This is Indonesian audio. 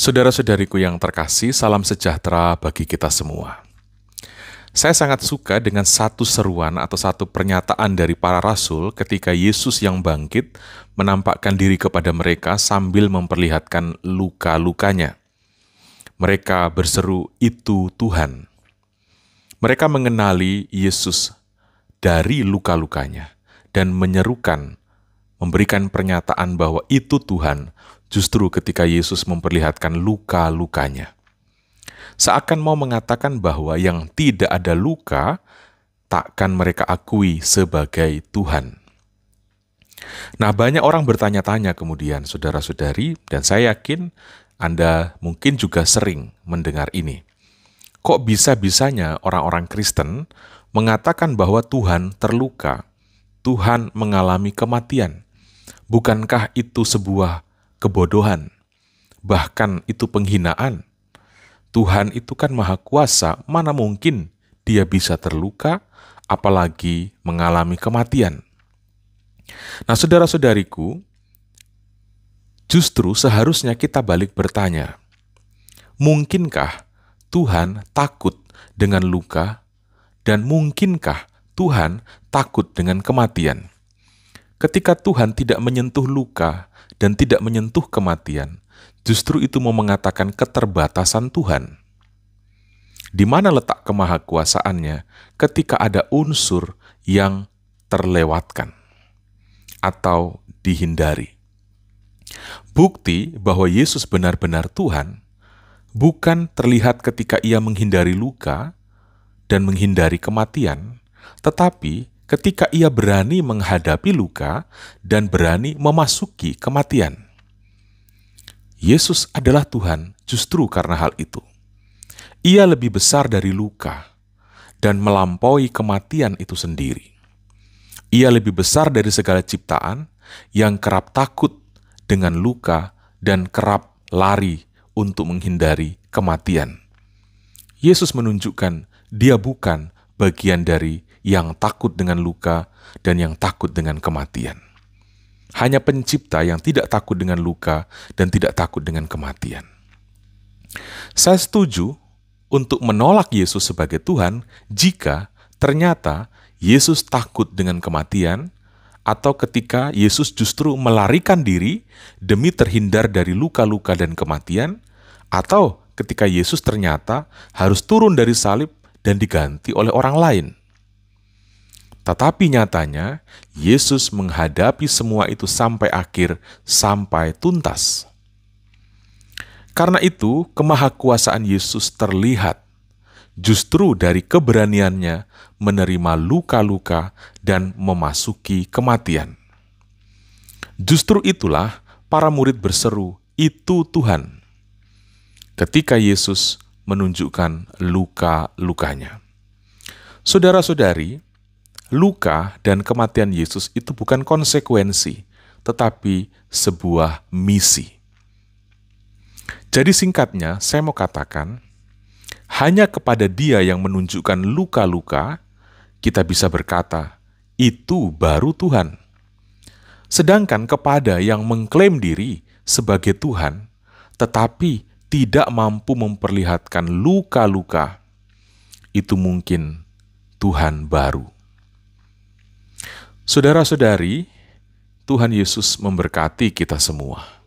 Saudara-saudariku yang terkasih, salam sejahtera bagi kita semua. Saya sangat suka dengan satu seruan atau satu pernyataan dari para rasul ketika Yesus yang bangkit menampakkan diri kepada mereka sambil memperlihatkan luka-lukanya. Mereka berseru, "Itu Tuhan!" Mereka mengenali Yesus dari luka-lukanya dan menyerukan, memberikan pernyataan bahwa itu Tuhan, justru ketika Yesus memperlihatkan luka-lukanya. Seakan mau mengatakan bahwa yang tidak ada luka, takkan mereka akui sebagai Tuhan. Nah, banyak orang bertanya-tanya kemudian, saudara-saudari, dan saya yakin Anda mungkin juga sering mendengar ini. Kok bisa-bisanya orang-orang Kristen mengatakan bahwa Tuhan terluka, Tuhan mengalami kematian? Bukankah itu sebuah kebodohan, bahkan itu penghinaan. Tuhan itu kan maha kuasa, mana mungkin dia bisa terluka, apalagi mengalami kematian. Nah, saudara-saudariku, justru seharusnya kita balik bertanya, mungkinkah Tuhan takut dengan luka, dan mungkinkah Tuhan takut dengan kematian? Ketika Tuhan tidak menyentuh luka dan tidak menyentuh kematian, justru itu mau mengatakan keterbatasan Tuhan. Di mana letak kemahakuasaannya ketika ada unsur yang terlewatkan atau dihindari? Bukti bahwa Yesus benar-benar Tuhan bukan terlihat ketika ia menghindari luka dan menghindari kematian, tetapi ketika ia berani menghadapi luka dan berani memasuki kematian. Yesus adalah Tuhan justru karena hal itu. Ia lebih besar dari luka dan melampaui kematian itu sendiri. Ia lebih besar dari segala ciptaan yang kerap takut dengan luka dan kerap lari untuk menghindari kematian. Yesus menunjukkan dia bukan bagian dari yang takut dengan luka dan yang takut dengan kematian. Hanya pencipta yang tidak takut dengan luka dan tidak takut dengan kematian. Saya setuju untuk menolak Yesus sebagai Tuhan jika ternyata Yesus takut dengan kematian atau ketika Yesus justru melarikan diri demi terhindar dari luka-luka dan kematian, atau ketika Yesus ternyata harus turun dari salib dan diganti oleh orang lain. Tetapi nyatanya, Yesus menghadapi semua itu sampai akhir, sampai tuntas. Karena itu, kemahakuasaan Yesus terlihat justru dari keberaniannya menerima luka-luka dan memasuki kematian. Justru itulah para murid berseru, "Itu Tuhan!" Ketika Yesus menunjukkan luka-lukanya. Saudara-saudari, luka dan kematian Yesus itu bukan konsekuensi, tetapi sebuah misi. Jadi singkatnya, saya mau katakan, hanya kepada dia yang menunjukkan luka-luka, kita bisa berkata, itu baru Tuhan. Sedangkan kepada yang mengklaim diri sebagai Tuhan, tetapi tidak mampu memperlihatkan luka-luka, itu mungkin Tuhan baru. Saudara-saudari, Tuhan Yesus memberkati kita semua.